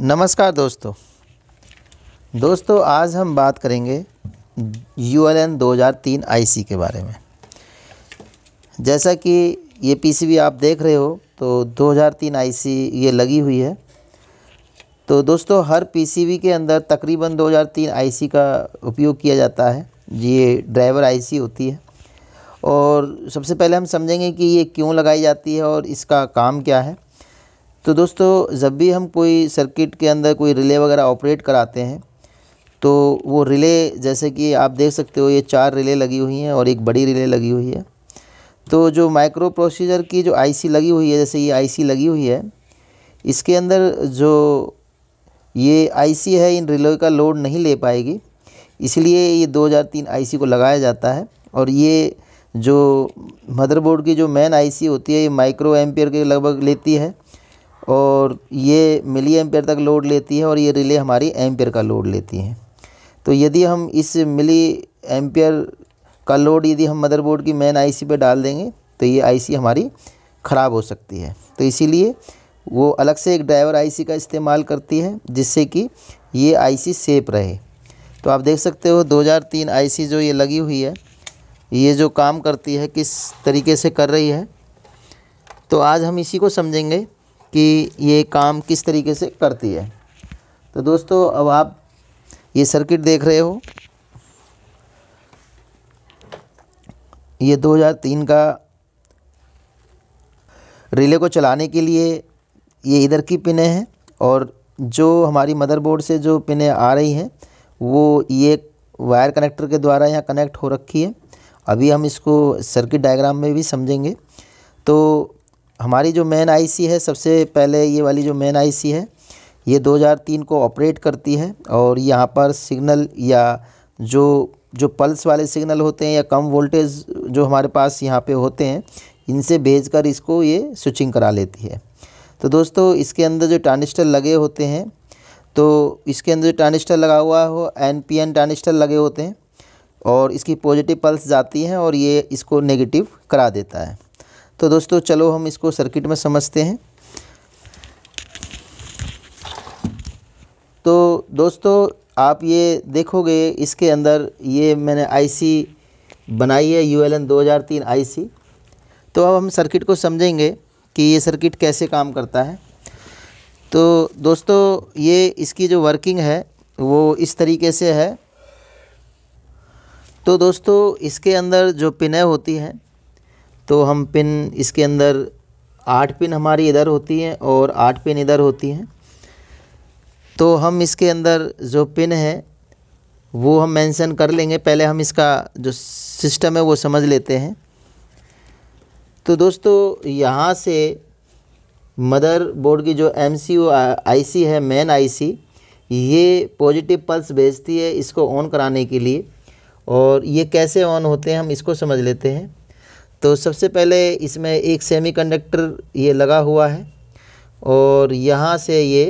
नमस्कार दोस्तों दोस्तों आज हम बात करेंगे यू एल एन दो हज़ार तीन आई सी के बारे में जैसा कि ये पी सी आप देख रहे हो तो दो हज़ार तीन आई सी ये लगी हुई है तो दोस्तों हर पी सी के अंदर तकरीबन दो हज़ार तीन आई सी का उपयोग किया जाता है ये ड्राइवर आई सी होती है और सबसे पहले हम समझेंगे कि ये क्यों लगाई जाती है और इसका काम क्या है तो दोस्तों जब भी हम कोई सर्किट के अंदर कोई रिले वगैरह ऑपरेट कराते हैं तो वो रिले जैसे कि आप देख सकते हो ये चार रिले लगी हुई हैं और एक बड़ी रिले लगी हुई है तो जो माइक्रो प्रोसीजर की जो आईसी लगी हुई है जैसे ये आईसी लगी हुई है इसके अंदर जो ये आईसी है इन रिले का लोड नहीं ले पाएगी इसलिए ये 2003 आईसी को लगाया जाता है और ये जो मदरबोर्ड की जो मेन आईसी होती है ये माइक्रो एम्पियर के लगभग लेती है और ये मिली एम्पेयर तक लोड लेती है और ये रिले हमारी एम्पेयर का लोड लेती है तो यदि हम इस मिली एम्पेयर का लोड यदि हम मदरबोर्ड की मेन आईसी पे डाल देंगे तो ये आईसी हमारी ख़राब हो सकती है तो इसीलिए वो अलग से एक ड्राइवर आईसी का इस्तेमाल करती है जिससे कि ये आईसी सेफ रहे तो आप देख सकते हो 2003 आईसी जो ये लगी हुई है ये जो काम करती है किस तरीके से कर रही है तो आज हम इसी को समझेंगे कि ये काम किस तरीके से करती है तो दोस्तों अब आप ये सर्किट देख रहे हो ये 2003 का रिले को चलाने के लिए ये इधर की पिने हैं और जो हमारी मदरबोर्ड से जो पिने आ रही हैं वो ये वायर कनेक्टर के द्वारा यहाँ कनेक्ट हो रखी है अभी हम इसको सर्किट डायग्राम में भी समझेंगे तो हमारी जो मेन आईसी है सबसे पहले ये वाली जो मेन आईसी है ये 2003 को ऑपरेट करती है और यहाँ पर सिग्नल या जो जो पल्स वाले सिग्नल होते हैं या कम वोल्टेज जो हमारे पास यहाँ पे होते हैं इनसे भेजकर इसको ये स्विचिंग करा लेती है तो दोस्तों इसके अंदर जो ट्रांजिस्टर लगे होते हैं तो इसके अंदर जो ट्रांजिस्टर लगा हुआ हो एन पी एन ट्रांजिस्टर लगे होते हैं और इसकी पॉजिटिव पल्स जाती हैं और ये इसको नेगेटिव करा देता है तो दोस्तों चलो हम इसको सर्किट में समझते हैं तो दोस्तों आप ये देखोगे इसके अंदर ये मैंने आईसी बनाई है यू एल एन दो हज़ार तीन आई सी तो अब हम सर्किट को समझेंगे कि ये सर्किट कैसे काम करता है तो दोस्तों ये इसकी जो वर्किंग है वो इस तरीके से है तो दोस्तों इसके अंदर जो पिनें होती हैं तो हम पिन इसके अंदर आठ पिन हमारी इधर होती हैं और आठ पिन इधर होती हैं तो हम इसके अंदर जो पिन है वो हम मेंशन कर लेंगे पहले हम इसका जो सिस्टम है वो समझ लेते हैं तो दोस्तों यहाँ से मदर बोर्ड की जो एम सी आईसी है मेन आईसी ये पॉजिटिव पल्स भेजती है इसको ऑन कराने के लिए और ये कैसे ऑन होते हैं हम इसको समझ लेते हैं तो सबसे पहले इसमें एक सेमीकंडक्टर ये लगा हुआ है और यहाँ से ये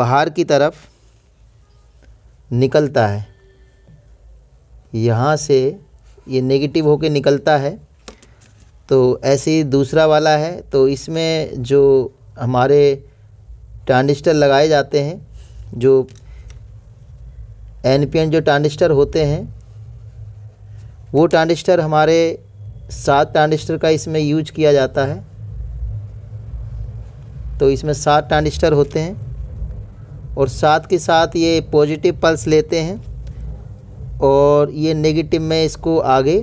बाहर की तरफ निकलता है यहाँ से ये नेगेटिव होके निकलता है तो ऐसे ही दूसरा वाला है तो इसमें जो हमारे ट्रांजिस्टर लगाए जाते हैं जो एन जो ट्रांजिस्टर होते हैं वो ट्रांजिस्टर हमारे सात ट्रांजिस्टर का इसमें यूज किया जाता है तो इसमें सात ट्रांजिस्टर होते हैं और साथ के साथ ये पॉजिटिव पल्स लेते हैं और ये नेगेटिव में इसको आगे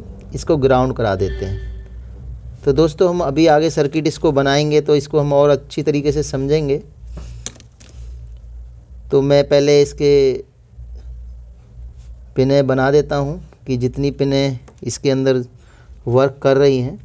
इसको ग्राउंड करा देते हैं तो दोस्तों हम अभी आगे सर्किट इसको बनाएंगे तो इसको हम और अच्छी तरीके से समझेंगे तो मैं पहले इसके पिने बना देता हूँ कि जितनी पिने इसके अंदर वर्क कर रही हैं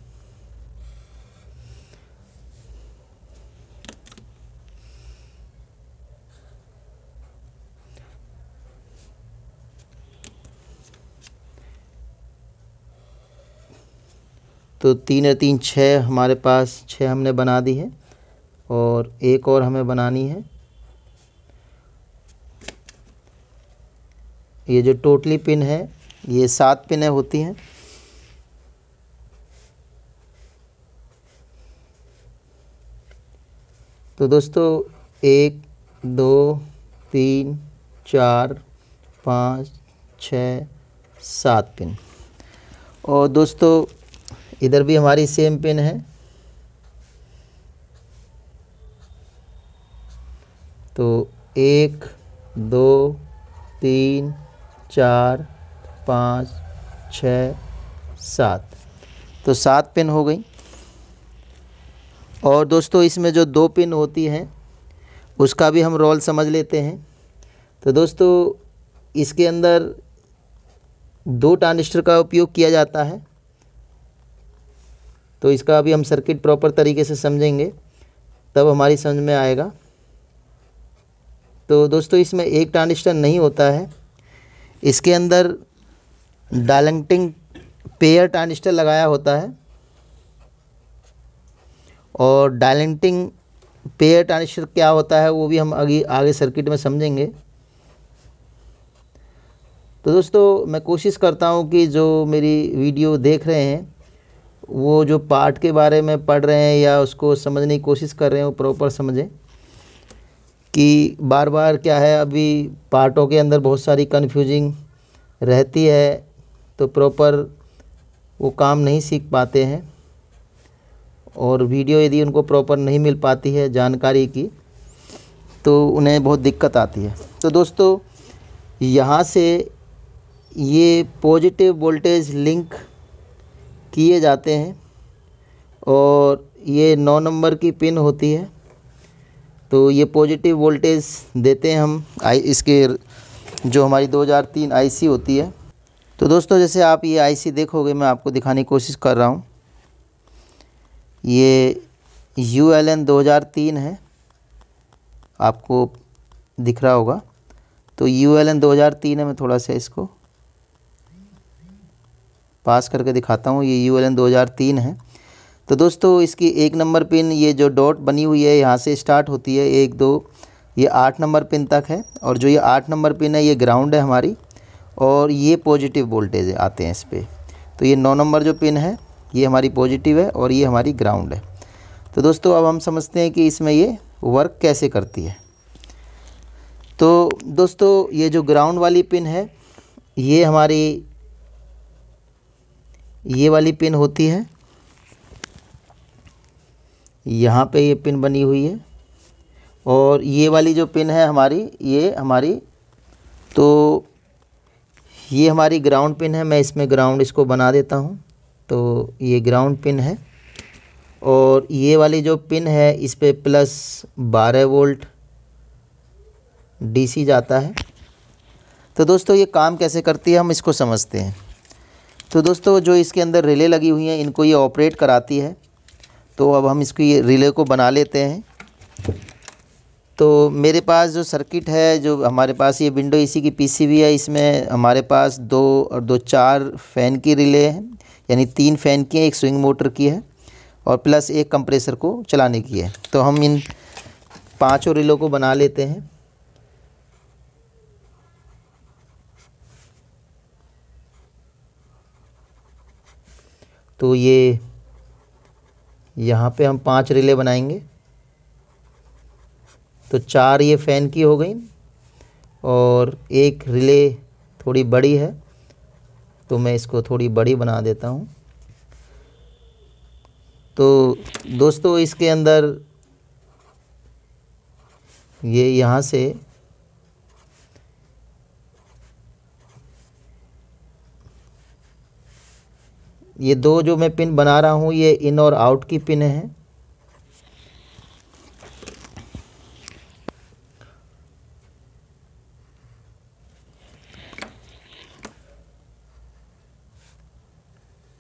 तो तीन या तीन छः हमारे पास छः हमने बना दी है और एक और हमें बनानी है ये जो टोटली पिन है ये सात पिनें होती हैं तो दोस्तों एक दो तीन चार पाँच छ सात पिन और दोस्तों इधर भी हमारी सेम पिन है तो एक दो तीन चार पाँच छ सात तो सात पिन हो गई और दोस्तों इसमें जो दो पिन होती हैं उसका भी हम रोल समझ लेते हैं तो दोस्तों इसके अंदर दो ट्रांजिस्टर का उपयोग किया जाता है तो इसका अभी हम सर्किट प्रॉपर तरीके से समझेंगे तब हमारी समझ में आएगा तो दोस्तों इसमें एक ट्रांजिस्टर नहीं होता है इसके अंदर डालंगटिंग पेयर ट्रांजिस्टर लगाया होता है और डायलेंटिंग पेयर ट्रांजिस्टर क्या होता है वो भी हम आगे आगे सर्किट में समझेंगे तो दोस्तों मैं कोशिश करता हूँ कि जो मेरी वीडियो देख रहे हैं वो जो पार्ट के बारे में पढ़ रहे हैं या उसको समझने की कोशिश कर रहे हैं वो प्रॉपर समझें कि बार बार क्या है अभी पार्टों के अंदर बहुत सारी कन्फ्यूजिंग रहती है तो प्रॉपर वो काम नहीं सीख पाते हैं और वीडियो यदि उनको प्रॉपर नहीं मिल पाती है जानकारी की तो उन्हें बहुत दिक्कत आती है तो दोस्तों यहाँ से ये पॉजिटिव वोल्टेज लिंक किए जाते हैं और ये नौ नंबर की पिन होती है तो ये पॉजिटिव वोल्टेज देते हैं हम आई इसके जो हमारी 2003 आईसी होती है तो दोस्तों जैसे आप ये आईसी देखोगे मैं आपको दिखाने की कोशिश कर रहा हूँ ये यू एल एन दो हज़ार तीन है आपको दिख रहा होगा तो यू एल एन दो हज़ार तीन है मैं थोड़ा सा इसको पास करके दिखाता हूँ ये यू एल एन दो हज़ार तीन है तो दोस्तों इसकी एक नंबर पिन ये जो डॉट बनी हुई है यहाँ से स्टार्ट होती है एक दो ये आठ नंबर पिन तक है और जो ये आठ नंबर पिन है ये ग्राउंड है हमारी और ये पॉजिटिव वोल्टेज आते हैं इस पर तो ये नौ नंबर जो पिन है ये हमारी पॉजिटिव है और ये हमारी ग्राउंड है तो दोस्तों अब हम समझते हैं कि इसमें ये वर्क कैसे करती है तो दोस्तों ये जो ग्राउंड वाली पिन है ये हमारी ये वाली पिन होती है यहाँ पे ये पिन बनी हुई है और ये वाली जो पिन है हमारी ये हमारी तो ये हमारी ग्राउंड पिन है मैं इसमें ग्राउंड इसको बना देता हूँ तो ये ग्राउंड पिन है और ये वाली जो पिन है इस पर प्लस बारह वोल्ट डीसी जाता है तो दोस्तों ये काम कैसे करती है हम इसको समझते हैं तो दोस्तों जो इसके अंदर रिले लगी हुई हैं इनको ये ऑपरेट कराती है तो अब हम इसकी रिले को बना लेते हैं तो मेरे पास जो सर्किट है जो हमारे पास ये विंडो इसी की पीसीबी है इसमें हमारे पास दो और दो चार फ़ैन की रिले है यानी तीन फ़ैन की है एक स्विंग मोटर की है और प्लस एक कंप्रेसर को चलाने की है तो हम इन पांचों रिलों को बना लेते हैं तो ये यहाँ पे हम पांच रिले बनाएंगे तो चार ये फ़ैन की हो गई और एक रिले थोड़ी बड़ी है तो मैं इसको थोड़ी बड़ी बना देता हूँ तो दोस्तों इसके अंदर ये यहाँ से ये दो जो मैं पिन बना रहा हूँ ये इन और आउट की पिन हैं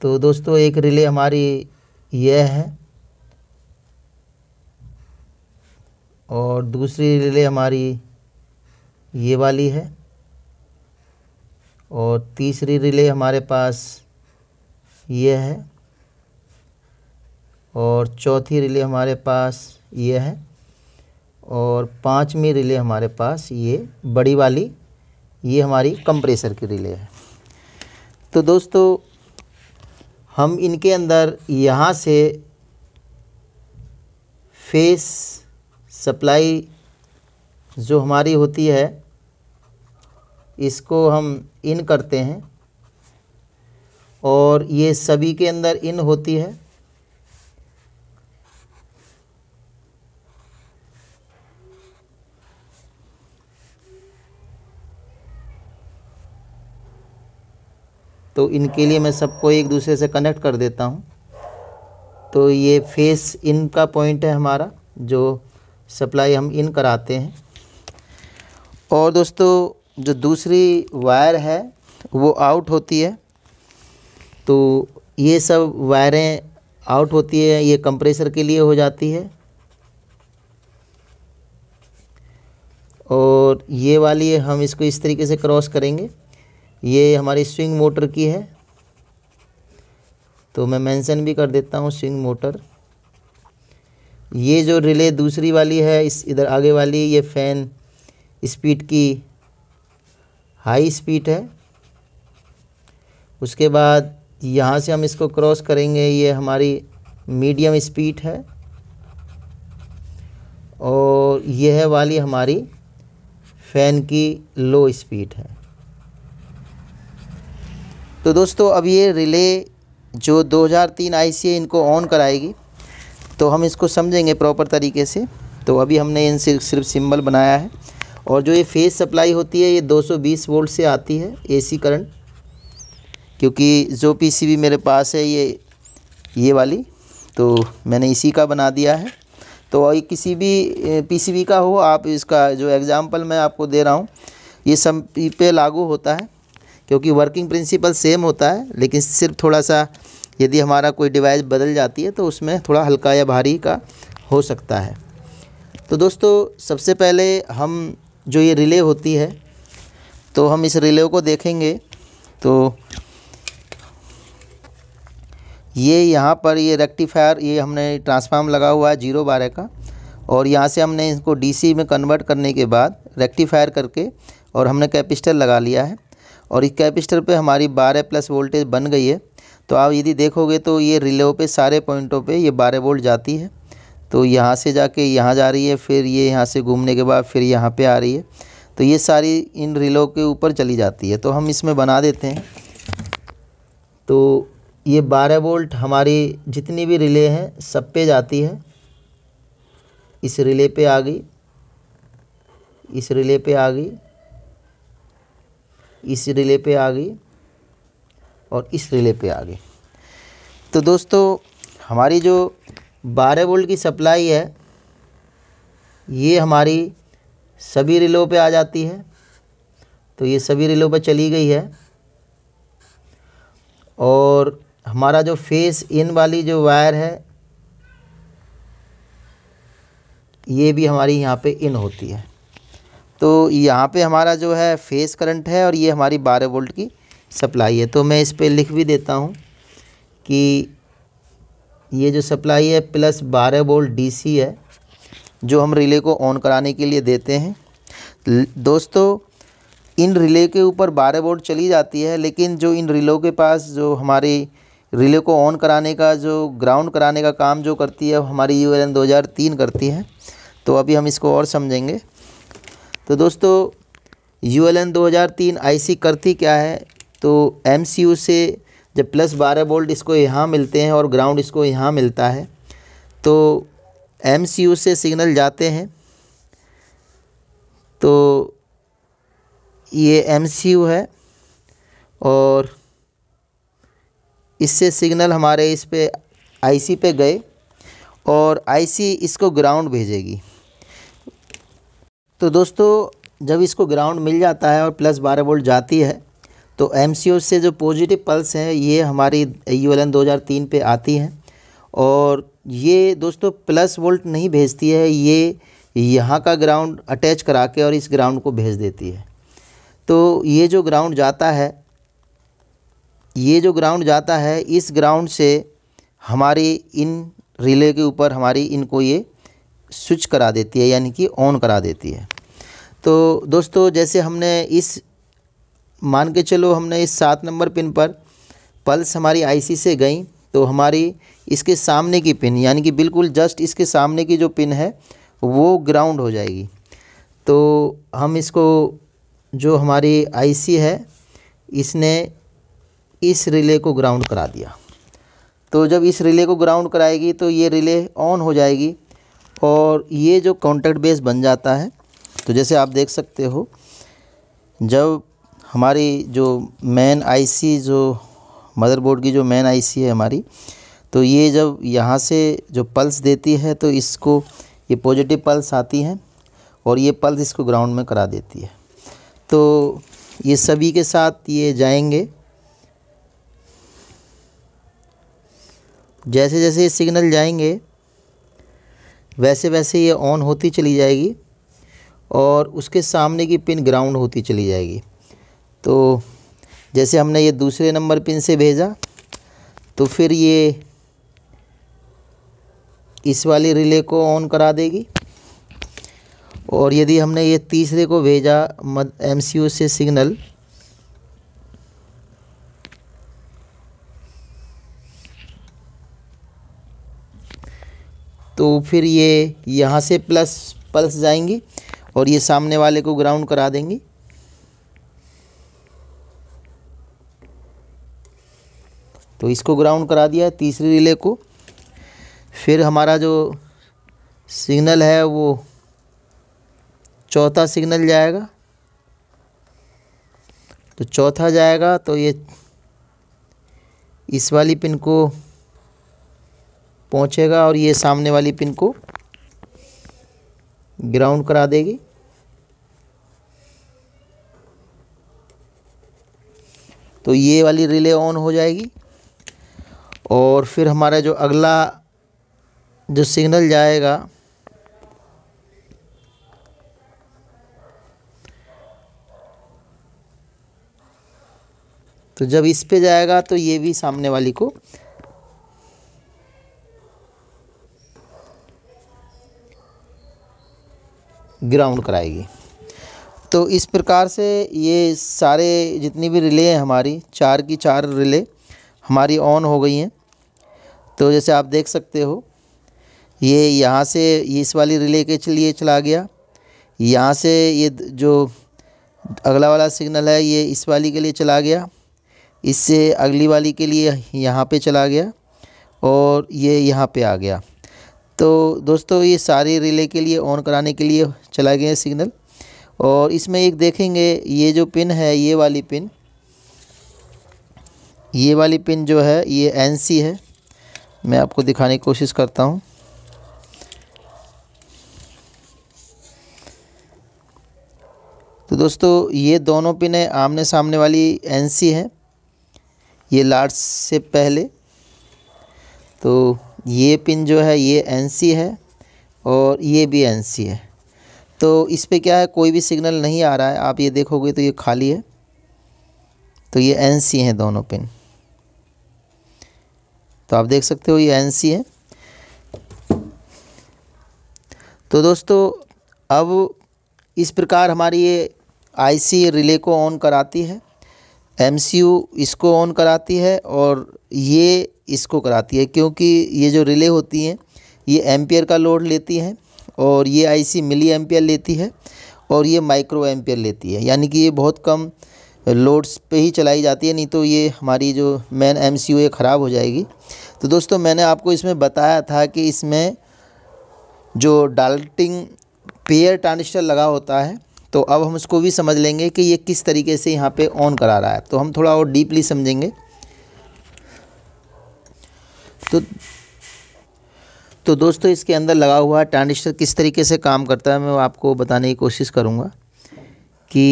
तो दोस्तों एक रिले हमारी यह है और दूसरी रिले हमारी ये वाली है और तीसरी रिले हमारे पास ये है और चौथी रिले हमारे पास ये है और पाँचवीं रिले हमारे पास ये बड़ी वाली ये हमारी कंप्रेसर की रिले है तो दोस्तों हम इनके अंदर यहाँ से फेस सप्लाई जो हमारी होती है इसको हम इन करते हैं और ये सभी के अंदर इन होती है तो इनके लिए मैं सबको एक दूसरे से कनेक्ट कर देता हूँ तो ये फेस इन का पॉइंट है हमारा जो सप्लाई हम इन कराते हैं और दोस्तों जो दूसरी वायर है वो आउट होती है तो ये सब वायरें आउट होती है ये कंप्रेसर के लिए हो जाती है और ये वाली हम इसको इस तरीके से क्रॉस करेंगे ये हमारी स्विंग मोटर की है तो मैं मेंशन भी कर देता हूँ स्विंग मोटर ये जो रिले दूसरी वाली है इस इधर आगे वाली ये फ़ैन स्पीड की हाई स्पीड है उसके बाद यहाँ से हम इसको क्रॉस करेंगे ये हमारी मीडियम स्पीड है और यह वाली हमारी फ़ैन की लो स्पीड है तो दोस्तों अब ये रिले जो 2003 आईसीए इनको ऑन कराएगी तो हम इसको समझेंगे प्रॉपर तरीके से तो अभी हमने इनसे सिर्फ सिंबल बनाया है और जो ये फेस सप्लाई होती है ये 220 वोल्ट से आती है एसी करंट क्योंकि जो पीसीबी मेरे पास है ये ये वाली तो मैंने इसी का बना दिया है तो ये किसी भी पीसीबी का हो आप इसका जो एग्ज़ाम्पल मैं आपको दे रहा हूँ ये सब पे लागू होता है क्योंकि वर्किंग प्रिंसिपल सेम होता है लेकिन सिर्फ थोड़ा सा यदि हमारा कोई डिवाइस बदल जाती है तो उसमें थोड़ा हल्का या भारी का हो सकता है तो दोस्तों सबसे पहले हम जो ये रिले होती है तो हम इस रिले को देखेंगे तो ये यहाँ पर ये रेक्टिफायर ये हमने ट्रांसफार्म लगा हुआ है जीरो बारह का और यहाँ से हमने इसको डीसी में कन्वर्ट करने के बाद रेक्टिफायर करके और हमने कैपिस्टल लगा लिया है और इस कैपेसिटर पे हमारी 12 प्लस वोल्टेज बन गई है तो आप यदि देखोगे तो ये रिले पे सारे पॉइंटों पे ये 12 वोल्ट जाती है तो यहाँ से जाके यहाँ जा रही है फिर ये यहाँ से घूमने के बाद फिर यहाँ पे आ रही है तो ये सारी इन रिलो के ऊपर चली जाती है तो हम इसमें बना देते हैं तो ये बारह वोल्ट हमारी जितनी भी रिले हैं सब पे जाती है इस रिले पर आ गई इस रिले पर आ गई इस रिले पे आ गई और इस रिले पे आ गई तो दोस्तों हमारी जो 12 वोल्ट की सप्लाई है ये हमारी सभी रिलों पे आ जाती है तो ये सभी रिलों पे चली गई है और हमारा जो फेस इन वाली जो वायर है ये भी हमारी यहाँ पे इन होती है तो यहाँ पे हमारा जो है फेस करंट है और ये हमारी बारह वोल्ट की सप्लाई है तो मैं इस पर लिख भी देता हूँ कि ये जो सप्लाई है प्लस बारह वोल्ट डीसी है जो हम रिले को ऑन कराने के लिए देते हैं दोस्तों इन रिले के ऊपर बारह वोल्ट चली जाती है लेकिन जो इन रिलों के पास जो हमारी रिले को ऑन कराने का जो ग्राउंड कराने का काम जो करती है हमारी यू एल करती है तो अभी हम इसको और समझेंगे तो दोस्तों यू एल एन दो हज़ार तीन आई सी करती क्या है तो एम सी यू से जब प्लस बारह वोल्ट इसको यहाँ मिलते हैं और ग्राउंड इसको यहाँ मिलता है तो एम सी यू से सिग्नल जाते हैं तो ये एम सी यू है और इससे सिग्नल हमारे इस पे आईसी पे गए और आईसी इसको ग्राउंड भेजेगी तो दोस्तों जब इसको ग्राउंड मिल जाता है और प्लस बारह वोल्ट जाती है तो एम से जो पॉजिटिव पल्स हैं ये हमारी यू एल एन दो हज़ार तीन पर आती हैं और ये दोस्तों प्लस वोल्ट नहीं भेजती है ये यहाँ का ग्राउंड अटैच करा के और इस ग्राउंड को भेज देती है तो ये जो ग्राउंड जाता है ये जो ग्राउंड जाता है इस ग्राउंड से हमारी इन रिले के ऊपर हमारी इनको ये स्विच करा देती है यानी कि ऑन करा देती है तो दोस्तों जैसे हमने इस मान के चलो हमने इस सात नंबर पिन पर पल्स हमारी आईसी से गई तो हमारी इसके सामने की पिन यानी कि बिल्कुल जस्ट इसके सामने की जो पिन है वो ग्राउंड हो जाएगी तो हम इसको जो हमारी आईसी है इसने इस रिले को ग्राउंड करा दिया तो जब इस रिले को ग्राउंड कराएगी तो ये रिले ऑन हो जाएगी और ये जो कॉन्टैक्ट बेस बन जाता है तो जैसे आप देख सकते हो जब हमारी जो मेन आईसी जो मदरबोर्ड की जो मेन आईसी है हमारी तो ये जब यहाँ से जो पल्स देती है तो इसको ये पॉजिटिव पल्स आती हैं और ये पल्स इसको ग्राउंड में करा देती है तो ये सभी के साथ ये जाएंगे जैसे जैसे ये सिग्नल जाएंगे वैसे वैसे ये ऑन होती चली जाएगी और उसके सामने की पिन ग्राउंड होती चली जाएगी तो जैसे हमने ये दूसरे नंबर पिन से भेजा तो फिर ये इस वाली रिले को ऑन करा देगी और यदि हमने ये तीसरे को भेजा मद एम से सिग्नल तो फिर ये यहाँ से प्लस पल्स जाएंगी और ये सामने वाले को ग्राउंड करा देंगी तो इसको ग्राउंड करा दिया तीसरी रिले को फिर हमारा जो सिग्नल है वो चौथा सिग्नल जाएगा तो चौथा जाएगा तो ये इस वाली पिन को पहुंचेगा और ये सामने वाली पिन को ग्राउंड करा देगी तो ये वाली रिले ऑन हो जाएगी और फिर हमारा जो अगला जो सिग्नल जाएगा तो जब इस पे जाएगा तो ये भी सामने वाली को ग्राउंड कराएगी तो इस प्रकार से ये सारे जितनी भी रिले हैं हमारी चार की चार रिले हमारी ऑन हो गई हैं तो जैसे आप देख सकते हो ये यहाँ से ये इस वाली रिले के लिए चला गया यहाँ से ये जो अगला वाला सिग्नल है ये इस वाली के लिए चला गया इससे अगली वाली के लिए यहाँ पे चला गया और ये यहाँ पे आ गया तो दोस्तों ये सारे रिले के लिए ऑन कराने के लिए चला गया है सिग्नल और इसमें एक देखेंगे ये जो पिन है ये वाली पिन ये वाली पिन जो है ये सी है मैं आपको दिखाने की कोशिश करता हूँ तो दोस्तों ये दोनों पिनें आमने सामने वाली एनसी है ये लार्ज से पहले तो ये पिन जो है ये एन है और ये भी एन है तो इस पर क्या है कोई भी सिग्नल नहीं आ रहा है आप ये देखोगे तो ये खाली है तो ये एन सी हैं दोनों पिन तो आप देख सकते हो ये एन सी है तो दोस्तों अब इस प्रकार हमारी ये आईसी रिले को ऑन कराती है एमसीयू इसको ऑन कराती है और ये इसको कराती है क्योंकि ये जो रिले होती हैं ये एम्पियर का लोड लेती हैं और ये आईसी मिली एम्पियर लेती है और ये माइक्रो एम्पियर लेती है यानी कि ये बहुत कम लोड्स पे ही चलाई जाती है नहीं तो ये हमारी जो मेन एम सी यू ये ख़राब हो जाएगी तो दोस्तों मैंने आपको इसमें बताया था कि इसमें जो डाल्टिंग पेयर ट्रांजिस्टर लगा होता है तो अब हम उसको भी समझ लेंगे कि ये किस तरीके से यहाँ पे ऑन करा रहा है तो हम थोड़ा और डीपली समझेंगे तो तो दोस्तों इसके अंदर लगा हुआ ट्रांजिस्टर किस तरीके से काम करता है मैं आपको बताने की कोशिश करूँगा कि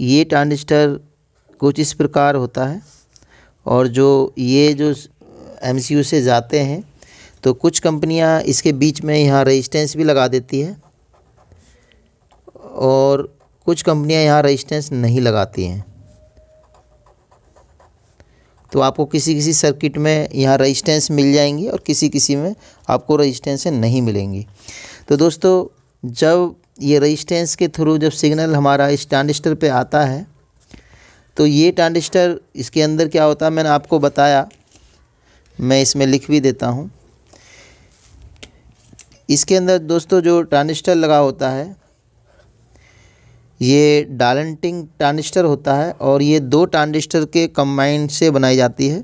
ये ट्रांजिस्टर कुछ इस प्रकार होता है और जो ये जो एम से जाते हैं तो कुछ कंपनियां इसके बीच में यहाँ रेजिस्टेंस भी लगा देती है और कुछ कंपनियां यहाँ रेजिस्टेंस नहीं लगाती हैं तो आपको किसी किसी सर्किट में यहाँ रजिस्टेंस मिल जाएंगी और किसी किसी में आपको रजिस्टेंसें नहीं मिलेंगी तो दोस्तों जब ये रजिस्टेंस के थ्रू जब सिग्नल हमारा इस ट्रांजिस्टर पे आता है तो ये ट्रांजिस्टर इसके अंदर क्या होता है मैंने आपको बताया मैं इसमें लिख भी देता हूँ इसके अंदर दोस्तों जो ट्रांजिस्टर लगा होता है ये डालेंटिंग ट्रांजिस्टर होता है और ये दो ट्रांजिस्टर के कम्बाइंड से बनाई जाती है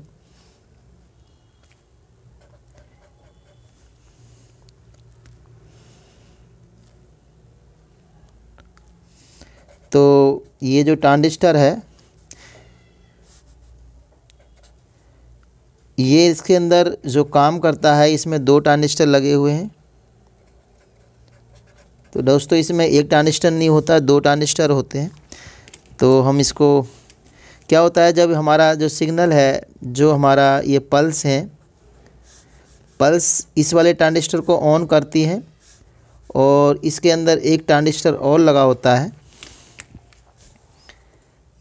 तो ये जो ट्रांजिस्टर है ये इसके अंदर जो काम करता है इसमें दो ट्रांजिस्टर लगे हुए हैं तो दोस्तों इसमें एक ट्रांजिस्टर नहीं होता दो ट्रांजिस्टर होते हैं तो हम इसको क्या होता है जब हमारा जो सिग्नल है जो हमारा ये पल्स है पल्स इस वाले ट्रांजिस्टर को ऑन करती है और इसके अंदर एक ट्रांजिस्टर और लगा होता है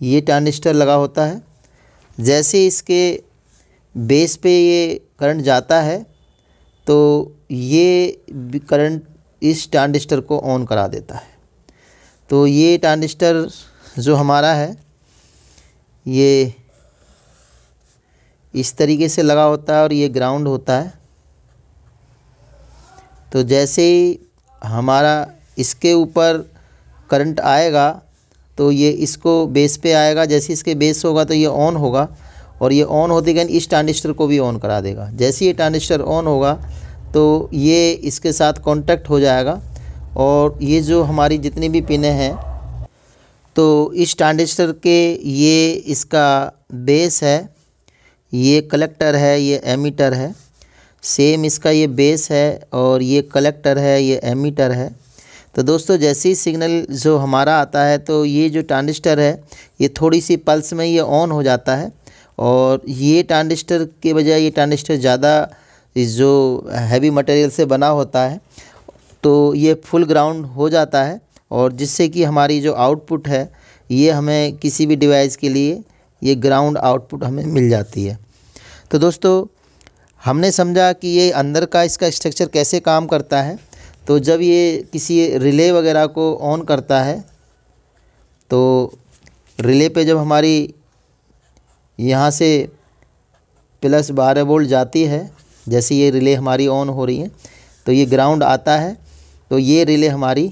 ये ट्रांजिस्टर लगा होता है जैसे इसके बेस पे ये करंट जाता है तो ये करंट इस ट्रांजिस्टर को ऑन करा देता है तो ये ट्रांजिस्टर जो हमारा है ये इस तरीके से लगा होता है और ये ग्राउंड होता है तो जैसे ही हमारा इसके ऊपर करंट आएगा तो ये इसको बेस पे आएगा जैसे इसके बेस होगा तो ये ऑन होगा और ये ऑन होते गए इस ट्रांजिस्टर को भी ऑन करा देगा जैसे ये ट्रांजिस्टर ऑन होगा तो ये इसके साथ कांटेक्ट हो जाएगा और ये जो हमारी जितनी भी पिने हैं तो इस ट्रांजिस्टर के ये इसका बेस है ये कलेक्टर है ये एमिटर है सेम इसका ये बेस है और ये कलेक्टर है ये एमिटर है तो दोस्तों जैसे ही सिग्नल जो हमारा आता है तो ये जो ट्रांजिस्टर है ये थोड़ी सी पल्स में ये ऑन हो जाता है और ये ट्रांजिस्टर के बजाय ये ट्रांजिस्टर ज़्यादा जो हैवी मटेरियल से बना होता है तो ये फुल ग्राउंड हो जाता है और जिससे कि हमारी जो आउटपुट है ये हमें किसी भी डिवाइस के लिए ये ग्राउंड आउटपुट हमें मिल जाती है तो दोस्तों हमने समझा कि ये अंदर का इसका स्ट्रक्चर कैसे काम करता है तो जब ये किसी रिले वगैरह को ऑन करता है तो रिले पे जब हमारी यहाँ से प्लस बारह वोल्ट जाती है जैसे ये रिले हमारी ऑन हो रही है तो ये ग्राउंड आता है तो ये रिले हमारी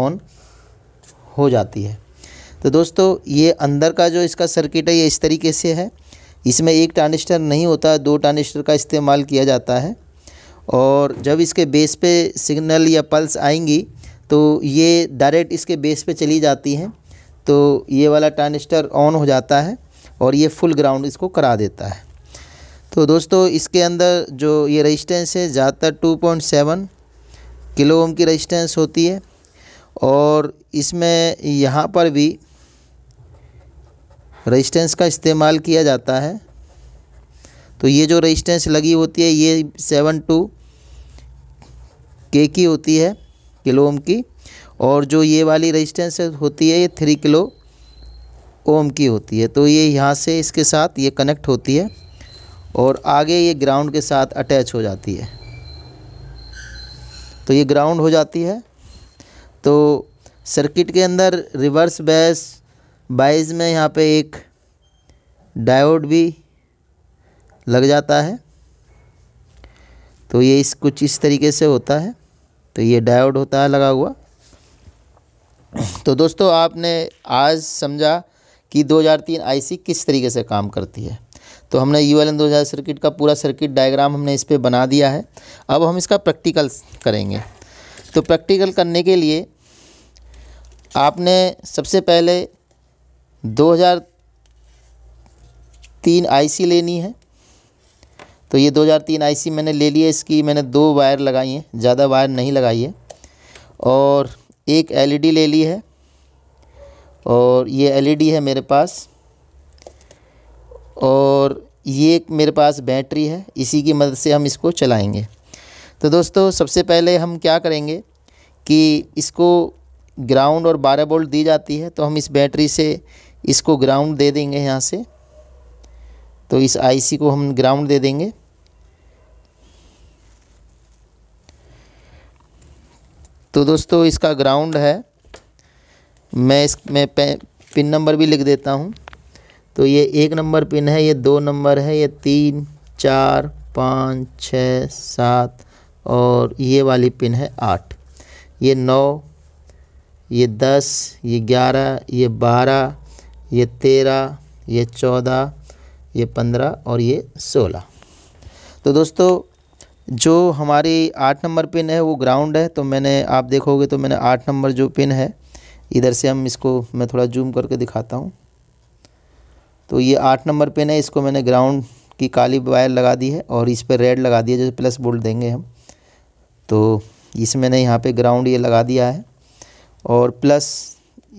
ऑन हो जाती है तो दोस्तों ये अंदर का जो इसका सर्किट है ये इस तरीके से है इसमें एक ट्रांजिस्टर नहीं होता दो ट्रांजिस्टर का इस्तेमाल किया जाता है और जब इसके बेस पे सिग्नल या पल्स आएंगी तो ये डायरेक्ट इसके बेस पे चली जाती हैं तो ये वाला ट्रांजिस्टर ऑन हो जाता है और ये फुल ग्राउंड इसको करा देता है तो दोस्तों इसके अंदर जो ये रजिस्टेंस है ज़्यादातर 2.7 किलो ओम की रजिस्टेंस होती है और इसमें यहाँ पर भी रजिस्टेंस का इस्तेमाल किया जाता है तो ये जो रजिस्टेंस लगी होती है ये सेवन टू के की होती है किलो ओम की और जो ये वाली रजिस्टेंस होती है ये थ्री किलो ओम की होती है तो ये यहाँ से इसके साथ ये कनेक्ट होती है और आगे ये ग्राउंड के साथ अटैच हो जाती है तो ये ग्राउंड हो जाती है तो सर्किट के अंदर रिवर्स बैस बाइज में यहाँ पे एक डायोड भी लग जाता है तो ये इस कुछ इस तरीके से होता है तो ये डायोड होता है लगा हुआ तो दोस्तों आपने आज समझा कि 2003 आईसी किस तरीके से काम करती है तो हमने यू एल एन दो सर्किट का पूरा सर्किट डायग्राम हमने इस पर बना दिया है अब हम इसका प्रैक्टिकल करेंगे तो प्रैक्टिकल करने के लिए आपने सबसे पहले 2003 आईसी लेनी है तो ये 2003 आईसी मैंने ले ली है इसकी मैंने दो वायर लगाई हैं ज़्यादा वायर नहीं लगाई है और एक एलईडी e ले ली है और ये एलईडी e है मेरे पास और ये एक मेरे पास बैटरी है इसी की मदद से हम इसको चलाएंगे तो दोस्तों सबसे पहले हम क्या करेंगे कि इसको ग्राउंड और 12 बोल्ट दी जाती है तो हम इस बैटरी से इसको ग्राउंड दे देंगे यहाँ से तो इस आईसी को हम ग्राउंड दे देंगे तो दोस्तों इसका ग्राउंड है मैं इस मैं पिन नंबर भी लिख देता हूँ तो ये एक नंबर पिन है ये दो नंबर है ये तीन चार पाँच छ सात और ये वाली पिन है आठ ये नौ ये दस ये ग्यारह ये बारह ये तेरह ये चौदह ये पंद्रह और ये सोलह तो दोस्तों जो हमारी आठ नंबर पिन है वो ग्राउंड है तो मैंने आप देखोगे तो मैंने आठ नंबर जो पिन है इधर से हम इसको मैं थोड़ा जूम करके दिखाता हूँ तो ये आठ नंबर पेन है इसको मैंने ग्राउंड की काली वायर लगा दी है और इस पर रेड लगा दिया जैसे प्लस बोल्ट देंगे हम तो इस मैंने यहाँ पे ग्राउंड ये लगा दिया है और प्लस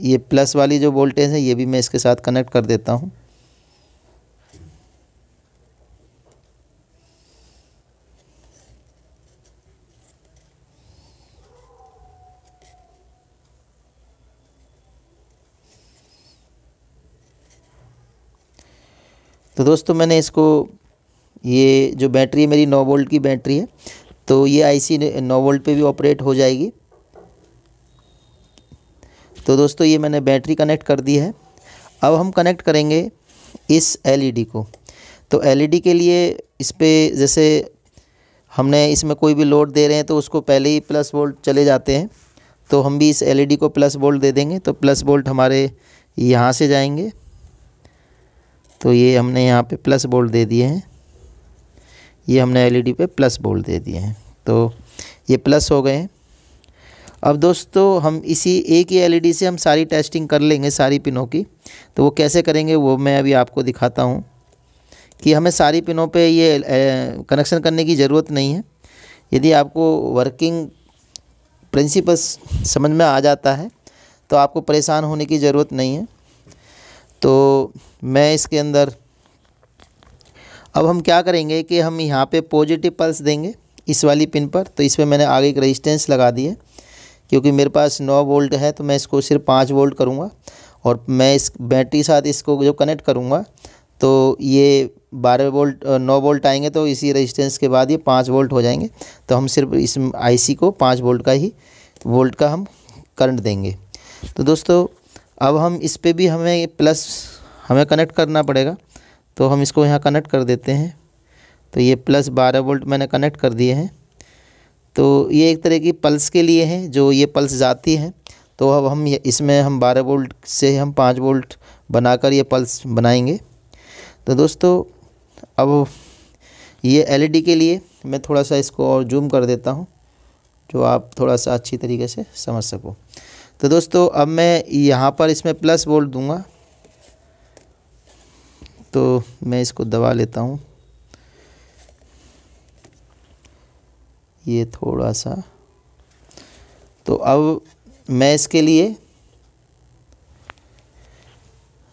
ये प्लस वाली जो वोल्टेज है ये भी मैं इसके साथ कनेक्ट कर देता हूँ तो दोस्तों मैंने इसको ये जो बैटरी है मेरी नौ वोल्ट की बैटरी है तो ये आईसी नौ वोल्ट पे भी ऑपरेट हो जाएगी तो दोस्तों ये मैंने बैटरी कनेक्ट कर दी है अब हम कनेक्ट करेंगे इस एलईडी e को तो एलईडी e के लिए इस पर जैसे हमने इसमें कोई भी लोड दे रहे हैं तो उसको पहले ही प्लस वोल्ट चले जाते हैं तो हम भी इस एलईडी e को प्लस वोल्ट दे देंगे तो प्लस वोल्ट हमारे यहाँ से जाएंगे तो ये हमने यहाँ पे प्लस बोल्ट दे दिए हैं ये हमने एलईडी e पे प्लस बोल्ट दे दिए हैं तो ये प्लस हो गए हैं अब दोस्तों हम इसी एक ही एलईडी e से हम सारी टेस्टिंग कर लेंगे सारी पिनों की तो वो कैसे करेंगे वो मैं अभी आपको दिखाता हूँ कि हमें सारी पिनों पे ये कनेक्शन करने की ज़रूरत नहीं है यदि आपको वर्किंग प्रिंसिपल समझ में आ जाता है तो आपको परेशान होने की ज़रूरत नहीं है तो मैं इसके अंदर अब हम क्या करेंगे कि हम यहाँ पे पॉजिटिव पल्स देंगे इस वाली पिन पर तो इस पर मैंने आगे एक रजिस्टेंस लगा दी है क्योंकि मेरे पास नौ वोल्ट है तो मैं इसको सिर्फ पाँच वोल्ट करूँगा और मैं इस बैटरी साथ इसको जो कनेक्ट करूँगा तो ये बारह वोल्ट नौ वोल्ट आएंगे तो इसी रेजिस्टेंस के बाद ये पाँच वोल्ट हो जाएंगे तो हम सिर्फ इस आईसी को पाँच वोल्ट का ही वोल्ट का हम करंट देंगे तो दोस्तों अब हम इस पर भी हमें प्लस हमें कनेक्ट करना पड़ेगा तो हम इसको यहाँ कनेक्ट कर देते हैं तो ये प्लस बारह वोल्ट मैंने कनेक्ट कर दिए हैं तो ये एक तरह की पल्स के लिए हैं जो ये पल्स जाती है तो अब हम इसमें हम बारह वोल्ट से हम पाँच वोल्ट बनाकर ये पल्स बनाएंगे तो दोस्तों अब ये एलईडी e के लिए मैं थोड़ा सा इसको और जूम कर देता हूँ जो आप थोड़ा सा अच्छी तरीके से समझ सको तो दोस्तों अब मैं यहाँ पर इसमें प्लस वोल्ट दूंगा तो मैं इसको दबा लेता हूँ ये थोड़ा सा तो अब मैं इसके लिए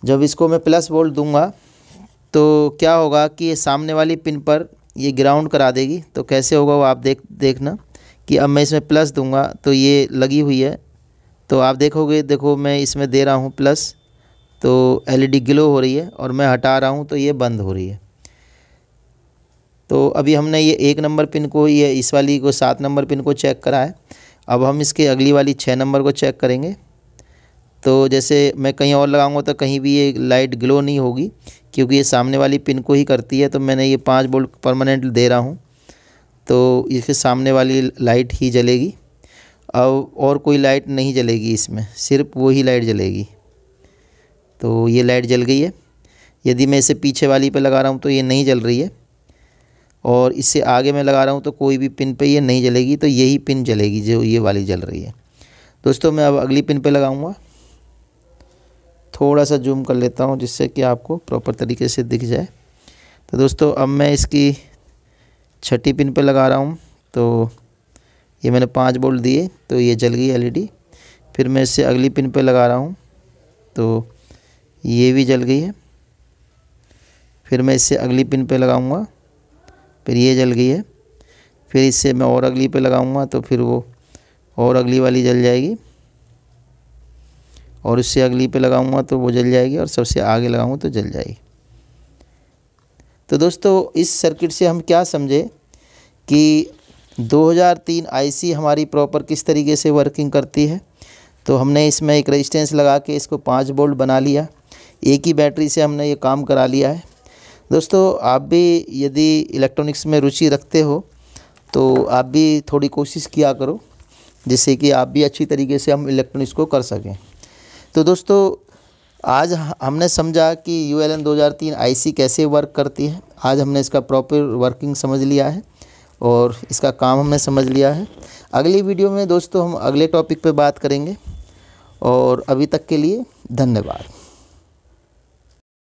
जब इसको मैं प्लस वोल्ट दूंगा तो क्या होगा कि ये सामने वाली पिन पर ये ग्राउंड करा देगी तो कैसे होगा वो आप देख देखना कि अब मैं इसमें प्लस दूंगा तो ये लगी हुई है तो आप देखोगे देखो मैं इसमें दे रहा हूँ प्लस तो एलईडी ग्लो e हो रही है और मैं हटा रहा हूँ तो ये बंद हो रही है तो अभी हमने ये एक नंबर पिन को ये इस वाली को सात नंबर पिन को चेक करा है अब हम इसके अगली वाली छः नंबर को चेक करेंगे तो जैसे मैं कहीं और लगाऊंगा तो कहीं भी ये लाइट ग्लो नहीं होगी क्योंकि ये सामने वाली पिन को ही करती है तो मैंने ये पाँच बोल्ट परमानेंट दे रहा हूँ तो इसके सामने वाली लाइट ही जलेगी अब और कोई लाइट नहीं जलेगी इसमें सिर्फ वही लाइट जलेगी तो ये लाइट जल गई है यदि मैं इसे पीछे वाली पे लगा रहा हूँ तो ये नहीं जल रही है और इससे आगे मैं लगा रहा हूँ तो कोई भी पिन पे ये नहीं जलेगी तो यही पिन जलेगी जो ये वाली जल रही है दोस्तों मैं अब अगली पिन पे लगाऊंगा थोड़ा सा जूम कर लेता हूँ जिससे कि आपको प्रॉपर तरीके से दिख जाए तो दोस्तों अब मैं इसकी छठी पिन पर लगा रहा हूँ तो ये मैंने पाँच बोल्ट दिए तो ये जल गई एल फिर मैं इससे अगली पिन पर लगा रहा हूँ तो ये भी जल गई है फिर मैं इससे अगली पिन पे लगाऊंगा फिर ये जल गई है फिर इससे मैं और अगली पे लगाऊंगा तो फिर वो और अगली वाली जल जाएगी और इससे अगली पे लगाऊंगा तो वो जल जाएगी और सबसे आगे लगाऊंगा तो जल जाएगी तो दोस्तों इस सर्किट से हम क्या समझे कि 2003 आईसी हमारी प्रॉपर किस तरीके से वर्किंग करती है तो हमने इसमें एक रेजिस्टेंस लगा के इसको पाँच बोल्ट बना लिया एक ही बैटरी से हमने ये काम करा लिया है दोस्तों आप भी यदि इलेक्ट्रॉनिक्स में रुचि रखते हो तो आप भी थोड़ी कोशिश किया करो जिससे कि आप भी अच्छी तरीके से हम इलेक्ट्रॉनिक्स को कर सकें तो दोस्तों आज हमने समझा कि यू एल एन दो हज़ार तीन आई सी कैसे वर्क करती है आज हमने इसका प्रॉपर वर्किंग समझ लिया है और इसका काम हमने समझ लिया है अगली वीडियो में दोस्तों हम अगले टॉपिक पे बात करेंगे और अभी तक के लिए धन्यवाद